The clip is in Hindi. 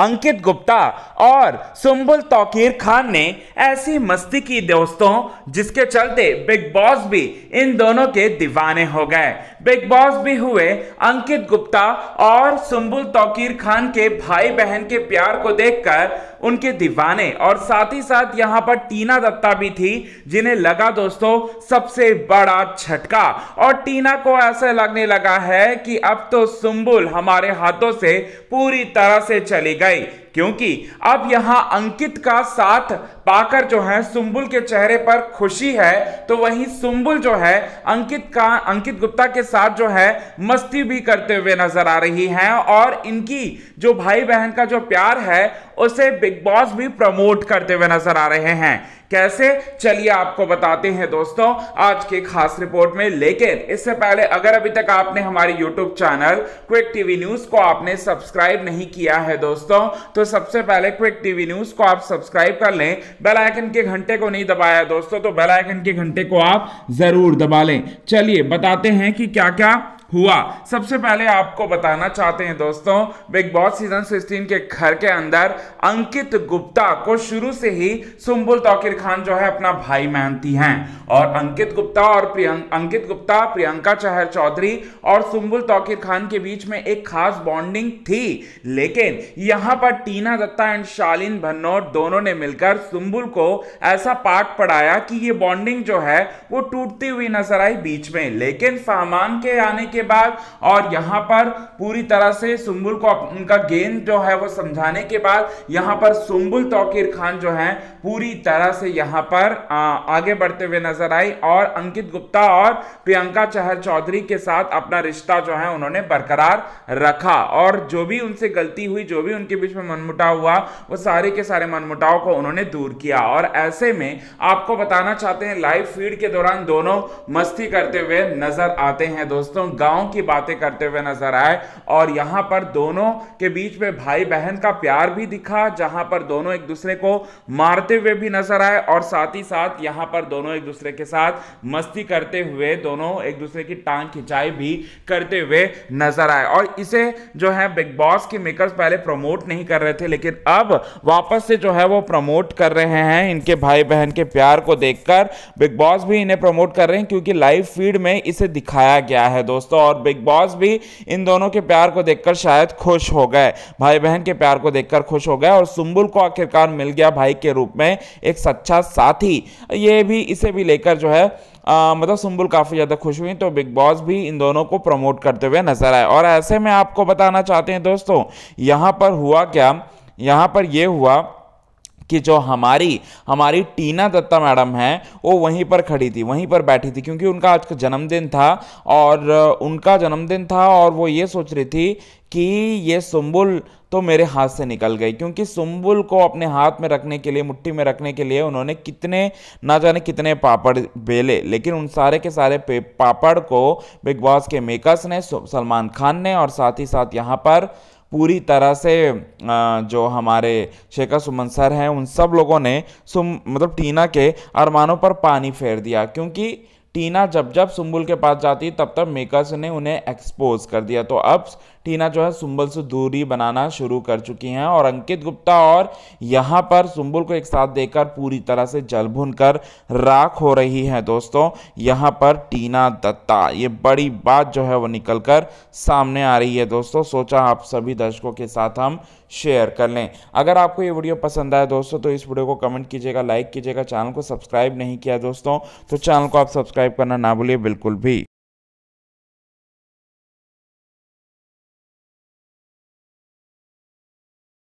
अंकित गुप्ता और सुम्बुल तौकीर खान ने ऐसी मस्ती की दोस्तों जिसके चलते बिग बॉस भी इन दोनों के दीवाने हो गए बिग बॉस भी हुए अंकित गुप्ता और सुम्बुल तौकीर खान के भाई बहन के प्यार को देखकर उनके दीवाने और साथ ही साथ यहां पर टीना दत्ता भी थी जिन्हें लगा दोस्तों सबसे बड़ा झटका और टीना को ऐसा लगने लगा है कि अब तो सुम्बुल हमारे हाथों से पूरी तरह से चली गई क्योंकि अब यहां अंकित का साथ पाकर जो है सुम्बुल के चेहरे पर खुशी है तो वहीं सुम्बुल जो है अंकित का अंकित गुप्ता के साथ जो है मस्ती भी करते हुए नजर आ रही है और इनकी जो भाई बहन का जो प्यार है उसे बिग बॉस भी प्रमोट करते हुए नजर आ रहे हैं कैसे चलिए आपको बताते हैं दोस्तों आज की खास रिपोर्ट में लेकिन इससे पहले अगर अभी तक आपने हमारे YouTube channel quick TV news को आपने सब्सक्राइब नहीं किया है दोस्तों तो सबसे पहले क्विक टीवी न्यूज को आप सब्सक्राइब कर लें बेल आइकन के घंटे को नहीं दबाया दोस्तों तो बेल आइकन के घंटे को आप जरूर दबा लें चलिए बताते हैं कि क्या क्या हुआ सबसे पहले आपको बताना चाहते हैं दोस्तों बिग बॉस सीजन 16 के घर के अंदर अंकित गुप्ता को शुरू से ही सुम्बुल तौकीर खान जो है अपना भाई मानती हैं और अंकित गुप्ता और प्रियंक अंकित गुप्ता प्रियंका चहर चौधरी और सुम्बुल तौकीर खान के बीच में एक खास बॉन्डिंग थी लेकिन यहां पर टीना दत्ता एंड शालीन भन्नौर दोनों ने मिलकर सुम्बुल को ऐसा पाठ पढ़ाया कि ये बॉन्डिंग जो है वो टूटती हुई नजर आई बीच में लेकिन सामान के आने के के बाद और यहाँ पर पूरी तरह से सुम्बुल को उनका गेंद जो है वो समझाने के बाद यहाँ पर सुम्बुल तोकीर खान जो है पूरी तरह से यहाँ पर आ, आगे बढ़ते हुए नजर आई और अंकित गुप्ता और प्रियंका चहर चौधरी के साथ अपना रिश्ता जो है उन्होंने बरकरार रखा और जो भी उनसे गलती हुई जो भी उनके बीच में मनमुटाव हुआ वो सारे के सारे मनमुटाव को उन्होंने दूर किया और ऐसे में आपको बताना चाहते हैं लाइव फीड के दौरान दोनों मस्ती करते हुए नजर आते हैं दोस्तों गांव महिलाओं की बातें करते हुए नजर आए और यहाँ पर दोनों के बीच में भाई बहन का प्यार भी दिखा जहां पर दोनों एक दूसरे को मारते हुए भी नजर आए और साथ ही साथ यहां पर दोनों एक दूसरे के साथ मस्ती करते हुए दोनों एक दूसरे की टांग खिंचाई भी करते हुए नजर आए और इसे जो है बिग बॉस के मेकर्स पहले प्रमोट नहीं कर रहे थे लेकिन अब वापस से जो है वो प्रमोट कर रहे हैं इनके भाई बहन के प्यार को देखकर बिग बॉस भी इन्हें प्रमोट कर रहे हैं क्योंकि लाइव फीड में इसे दिखाया गया है दोस्तों और बिग बॉस भी इन दोनों के प्यार को देखकर शायद खुश हो गए भाई बहन के प्यार को देखकर खुश हो गए और सुम्बुल को आखिरकार मिल गया भाई के रूप में एक सच्चा साथी ये भी इसे भी लेकर जो है आ, मतलब सुम्बुल काफ़ी ज़्यादा खुश हुई तो बिग बॉस भी इन दोनों को प्रमोट करते हुए नजर आए और ऐसे में आपको बताना चाहते हैं दोस्तों यहाँ पर हुआ क्या यहाँ पर ये हुआ कि जो हमारी हमारी टीना दत्ता मैडम हैं वो वहीं पर खड़ी थी वहीं पर बैठी थी क्योंकि उनका आज का जन्मदिन था और उनका जन्मदिन था और वो ये सोच रही थी कि ये सुम्बुल तो मेरे हाथ से निकल गई क्योंकि सुम्बुल को अपने हाथ में रखने के लिए मुट्ठी में रखने के लिए उन्होंने कितने ना जाने कितने पापड़ बेले लेकिन उन सारे के सारे पापड़ को बिग बॉस के मेकर्स ने सलमान खान ने और साथ ही साथ यहाँ पर पूरी तरह से जो हमारे शेखर सुमन सर हैं उन सब लोगों ने सुम मतलब टीना के अरमानों पर पानी फेर दिया क्योंकि टीना जब जब सुम्बुल के पास जाती तब तब मेकर्स ने उन्हें एक्सपोज कर दिया तो अब टीना जो है सुम्बल से दूरी बनाना शुरू कर चुकी हैं और अंकित गुप्ता और यहाँ पर सुम्बुल को एक साथ देकर पूरी तरह से जल भुन कर राख हो रही है दोस्तों यहाँ पर टीना दत्ता ये बड़ी बात जो है वो निकल कर सामने आ रही है दोस्तों सोचा आप सभी दर्शकों के साथ हम शेयर कर लें अगर आपको ये वीडियो पसंद आया दोस्तों तो इस वीडियो को कमेंट कीजिएगा लाइक कीजिएगा चैनल को सब्सक्राइब नहीं किया दोस्तों तो चैनल को आप सब्सक्राइब करना ना भूलिए बिल्कुल भी